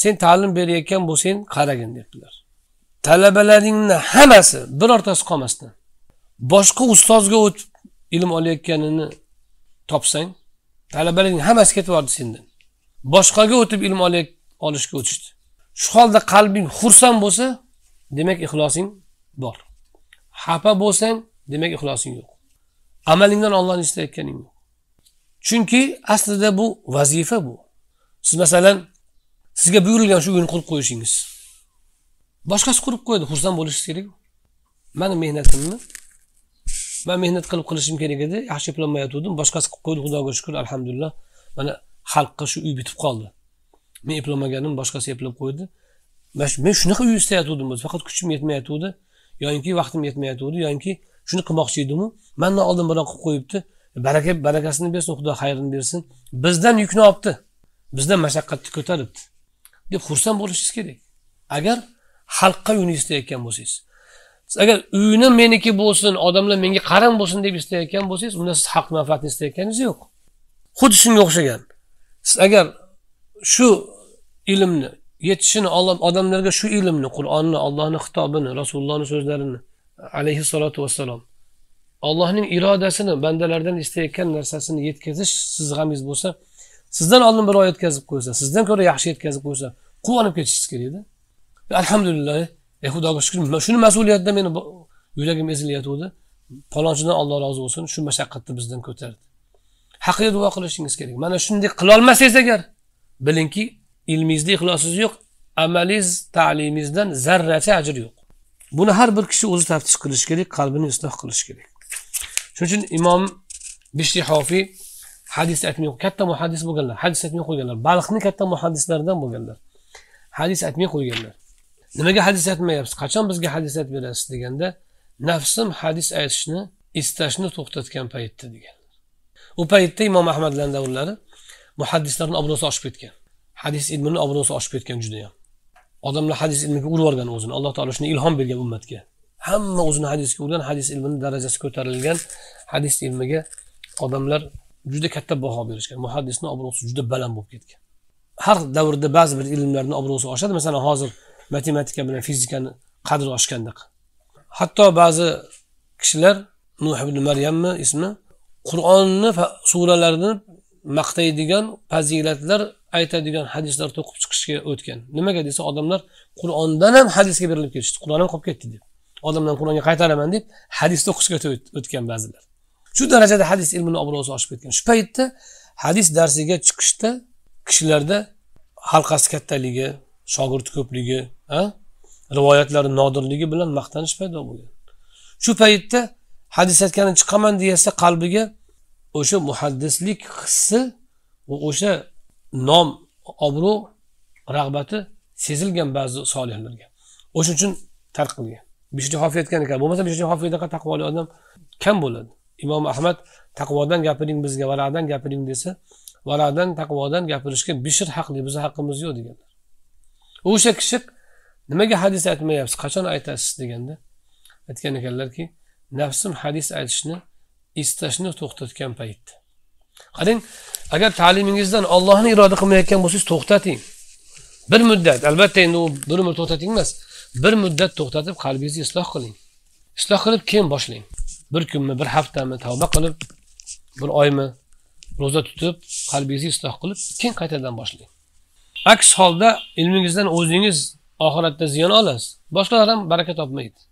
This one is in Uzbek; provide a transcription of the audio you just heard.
sen ta'lim berayotgan bo'lsang qaragin debdilar talabalaringni hammasi birortasi qolmasdan boshqa ustozga o'tib ilm olayotganini topsang talabalaring hammasi ketib yubordi sendan boshqaga o'tib ilm olishga o'tishdi shu holda qalbing xursand bo'lsa demak ixlosing bor xafa bo'lsang demak ixlosing yo'q amalingdan ollohni istayotganing yo'q chunki aslida bu vazifa bu siz masalan sizga buyurilgan shu uyni qurib qo'yishingiz boshqasi qurib qo'ydi xursand bo'lishingiz kerak mani mehnatimni man mehnat qilib qilishim kerak edi yaxshi eplolmay yotgandim boshqasi qilib qo'ydi xudoga shukur alhamdulillah mana xalqqa shu uy bitib qoldi men eplolmaganim boshqasi eplab qo'ydi men shunaqa uy istayotgandim o'zi faqat kuchim yetmayotgandi yoyinki vaqtim yetmayotgandi yoyinki shuni qilmoqchi edimu mandan oldin birov qilib qo'yibdi baraka barakasini bersin xudo xayrini bersin bizdan yukni olibdi bizdan mashaqqatni ko'taribdi deb xursand bo'lishingiz kerak agar xalqqa uyni istayotgan bo'lsangiz agar uyni meniki bo'lsin odamlar menga qaram bo'lsin deb istayotgan bo'lsangiz unda siz haq manfaatni istayotganingiz yo'q xuddi shunga o'xshagan siz agar shu ilmni yetishini odamlarga shu ilmni qur'onni ollohni xitobini rasulullohni so'zlarini alayhissalotu vassalom allohning irodasini bandalardan istayotgan narsasini yetkazish siz g'amingiz bo'lsa sizdan oldin birov yetkazib qo'ysa sizdan ko'ra yaxshi yetkazib qo'ysa olib ketishingiz kerakda alhamdulillah ey xudoga shukur shuni mas'uliyatida meni yuragim ezilayotgandi palonchidan alloh rozi bo'lsin shu mashaqqatni bizdan ko'tardi haqqiga duo qilishingiz kerak mana shunday qilolmasangiz agar bilingki ilmingizda ixlosingiz yo'q amalingiz ta'limingizdan zarracha ajr yo'q buni har bir kishi o'zi taftish qilishi kerak qalbini isloh qilish kerak shuning uchun imom bishli hofiy hadis aytmay katta muhaddis bo'lganlar hadis aytmay qo'yganlar baliqni katta muhaddislaridan bo'lganlar hadis aytmay qo'yganlar nimaga hadis aytmayapsiz qachon bizga hadis aytib berasiz deganda nafsim hadis aytishni istashni to'xtatgan paytda degan u paytda imom ahmadlarni davrlari muhaddislarni obro'si oshib ketgan hadis ilmini obro'si oshib ketgan judayam odamlar hadis ilmiga urib yuborgan o'zini alloh taolo shuni ilhom bergan ummatga hamma o'zini hadisga urgan hadis ilmini darajasi ko'tarilgan hadis ilmiga odamlar juda katta baho berishgan muhaddisni obro'si juda baland bo'lib ketgan har davrda ba'zi bir ilmlarni obro'si oshadi masalan hozir matematika bilan fizikani qadri oshgandaqa hatto ba'zi kishilar nuh ibn maryammi ismi qur'onni suralarini maqtaydigan fazilatlar aytadigan hadislar to'qib chiqishga o'tgan nimaga desa odamlar qur'ondan ham hadisga berilib ketishdi qur'on ham qolib ketdi deb odamlar qur'onga qaytaraman deb hadis o'qishga o'tgan ba'zilar shu darajada hadis ilmini obro'si oshib ketgan shu paytda hadis darsiga chiqishda kishilarda halqasi kattaligi shogird ko'pligi rivoyatlari nodirligi bilan maqtanish paydo bo'lgan shu paytda hadis aytgani chiqaman deyasa qalbiga o'sha muhaddislik hissi va o'sha nom obro' rag'bati sezilgan ba'zi solihlarga o'shaning uchun tark qilgan bishri hofiy aytgan ekan bo'lmasa bishri hofiydaqa taqvoli odam kam bo'ladi imom ahmad taqvodan gapiring bizga varaqdan gapiring desa valadan taqvodan gapirishga bishir haqli bizni haqqimiz yo'q deganlar o'sha kishi nimaga hadis aytmayapsiz qachon aytasiz deganda aytgan ekanlarki nafsim hadis aytishni istashni to'xtatgan paytda qarang agar ta'limingizdan ollohni iroda qilmayotgan bo'lsangiz to'xtating bir muddat albatta endi u bir umr to'xtating emas bir muddat to'xtatib qalbingizni isloh qiling isloh qilib keyin boshlang bir kunmi bir haftami tavba qilib bir oymi ro'za tutib qalbingizni isloh qilib keyin qaytadan boshlang aks holda ilmingizdan o'zingiz oxiratda ziyon olasiz boshqalar ham baraka topmaydi